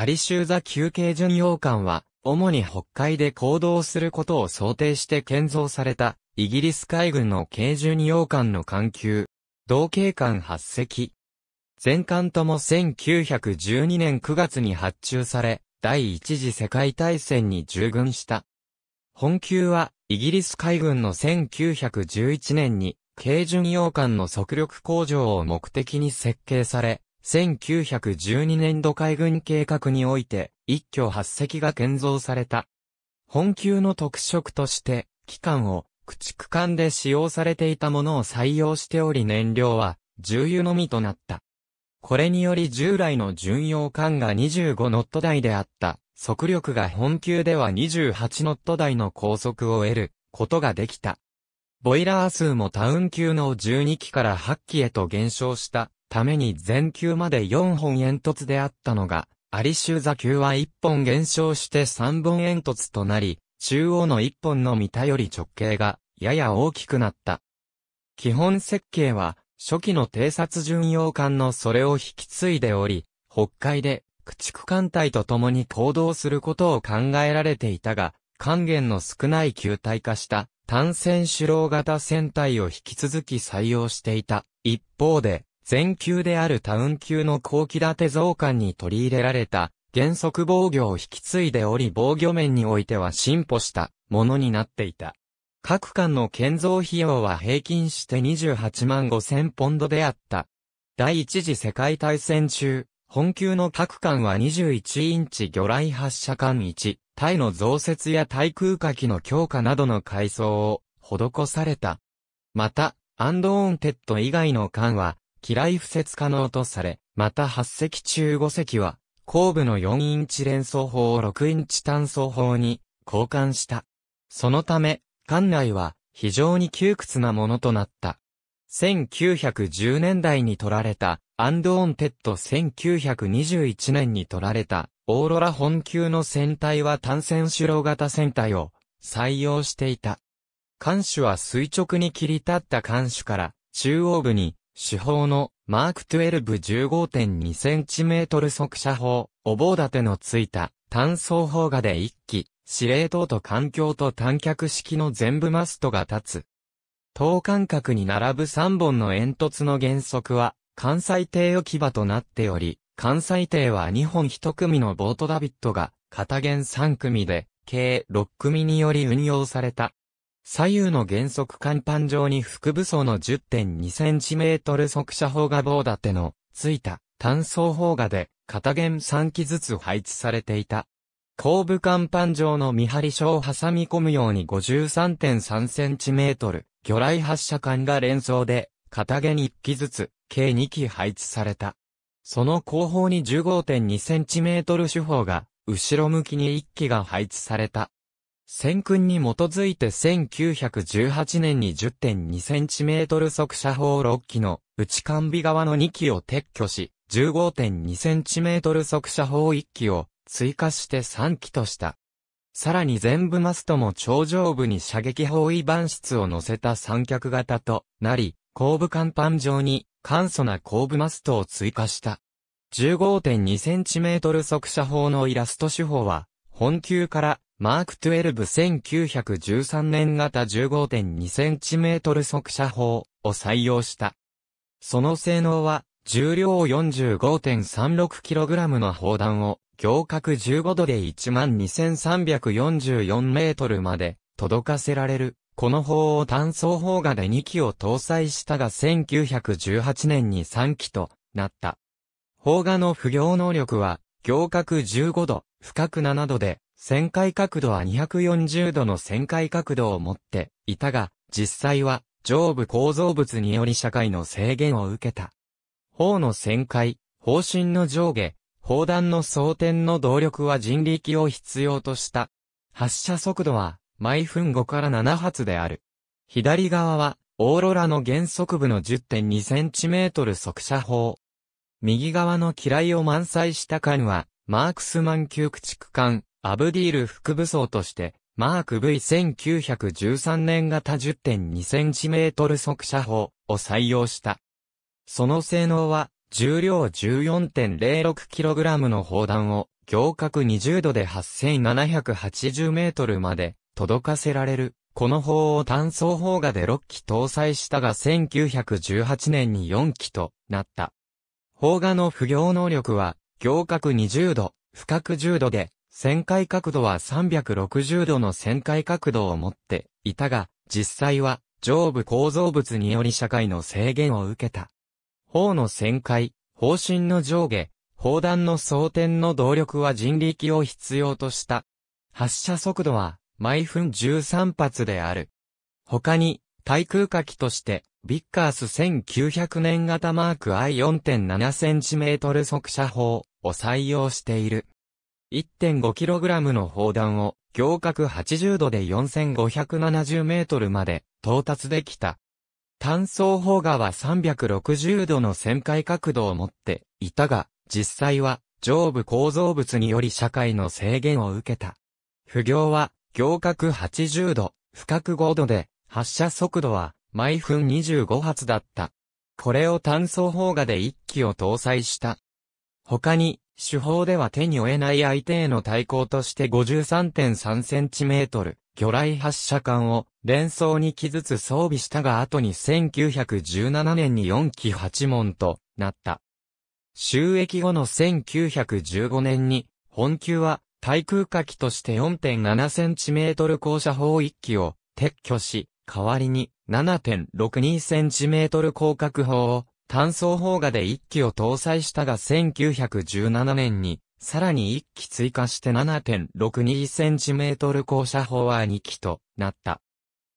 アリシューザ休憩巡洋艦は、主に北海で行動することを想定して建造された、イギリス海軍の軽巡洋艦の艦級。同型艦8隻。全艦とも1912年9月に発注され、第一次世界大戦に従軍した。本級は、イギリス海軍の1911年に、軽巡洋艦の速力向上を目的に設計され、1912年度海軍計画において、一挙8隻が建造された。本級の特色として、機関を駆逐艦で使用されていたものを採用しており燃料は重油のみとなった。これにより従来の巡洋艦が25ノット台であった速力が本級では28ノット台の高速を得ることができた。ボイラー数もタウン級の12機から8機へと減少したために全球まで4本煙突であったのが、アリシー座球は1本減少して3本煙突となり、中央の1本の見たより直径がやや大きくなった。基本設計は、初期の偵察巡洋艦のそれを引き継いでおり、北海で駆逐艦隊と共に行動することを考えられていたが、還元の少ない球体化した単線主郎型船体を引き続き採用していた。一方で、全球であるタウン級の後期建て増艦に取り入れられた、原則防御を引き継いでおり防御面においては進歩したものになっていた。各艦の建造費用は平均して28万5千ポンドであった。第一次世界大戦中、本級の各艦は21インチ魚雷発射艦1、体の増設や対空火器の強化などの改装を施された。また、アンドオンテッド以外の艦は、機雷不設可能とされ、また8隻中5隻は、後部の4インチ連装砲を6インチ単装砲に交換した。そのため、艦内は非常に窮屈なものとなった。1910年代に取られたアンドオンテッド1921年に取られたオーロラ本級の船体は単線主郎型船体を採用していた。艦首は垂直に切り立った艦首から中央部に主砲のマーク12 15.2cm 速射砲、お棒立てのついた単装砲画で1機、司令塔と環境と短脚式の全部マストが立つ。等間隔に並ぶ3本の煙突の原則は、関西艇置き場となっており、関西艇は2本1組のボートダビットが、片弦3組で、計6組により運用された。左右の原則甲板上に腹部層の 10.2cm 速射砲が棒立てのついた単装砲画で片弦3機ずつ配置されていた。後部甲板上の見張り所を挟み込むように 53.3cm 魚雷発射管が連装で片弦1機ずつ計2機配置された。その後方に 15.2cm 手法が後ろ向きに1機が配置された。先訓に基づいて1918年に 10.2cm 速射砲6機の内完備側の2機を撤去し、15.2cm 速射砲1機を追加して3機とした。さらに全部マストも頂上部に射撃包囲板室を乗せた三脚型となり、後部甲板上に簡素な後部マストを追加した。15.2cm 速射砲のイラスト手法は、本級からマーク121913年型 15.2cm 速射砲を採用した。その性能は、重量 45.36kg の砲弾を、行角15度で12,344メートルまで届かせられる。この砲を単装砲画で2機を搭載したが1918年に3機となった。砲画の不行能力は、行角15度、深く7度で、旋回角度は240度の旋回角度を持っていたが、実際は上部構造物により社会の制限を受けた。砲の旋回、砲身の上下、砲弾の装填の動力は人力を必要とした。発射速度は毎分5から7発である。左側はオーロラの原速部の 10.2cm 速射砲。右側の機雷を満載した艦はマークスマン級駆逐艦アブディール副武装として、マーク V1913 年型 10.2cm 速射砲を採用した。その性能は、重量 14.06kg の砲弾を、行角20度で 8780m まで届かせられる。この砲を単装砲画で6機搭載したが1918年に4機となった。砲画の不行能力は、行角20度、深く10度で旋回角度は360度の旋回角度を持っていたが、実際は上部構造物により社会の制限を受けた。方の旋回、方針の上下、砲弾の装填の動力は人力を必要とした。発射速度は毎分13発である。他に、対空火器として、ビッカース1900年型マーク I4.7cm 速射砲を採用している。1.5kg の砲弾を行角80度で4570メートルまで到達できた。単装砲画は360度の旋回角度を持っていたが、実際は上部構造物により社会の制限を受けた。不行は行角80度、深く5度で発射速度は毎分25発だった。これを単装砲画で1機を搭載した。他に手法では手に負えない相手への対抗として 53.3cm、魚雷発射管を連装に機ずつ装備したが後に1917年に4機8門となった。収益後の1915年に、本級は対空火器として 4.7cm 降射砲1機を撤去し、代わりに 7.62cm 広角砲を単装砲画で1機を搭載したが1917年に、さらに1機追加して 7.62cm 高射砲は2機となった。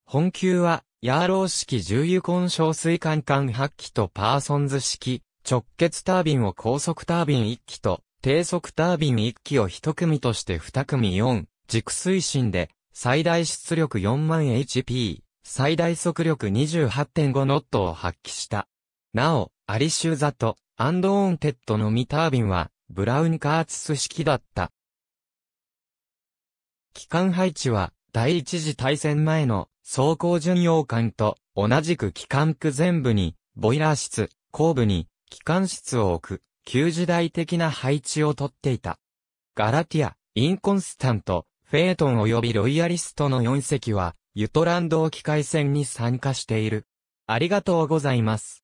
本級は、ヤーロー式重油根小水管管8機とパーソンズ式、直結タービンを高速タービン1機と、低速タービン1機を1組として2組4、軸推進で、最大出力4万 HP、最大速力28.5ノットを発揮した。なお、アリシューザとアンドオンテッドのミタービンは、ブラウンカーツス式だった。機関配置は、第一次大戦前の装甲巡洋艦と同じく機関区全部に、ボイラー室、後部に、機関室を置く、旧時代的な配置をとっていた。ガラティア、インコンスタント、フェートン及びロイヤリストの4隻は、ユトランド沖海戦に参加している。ありがとうございます。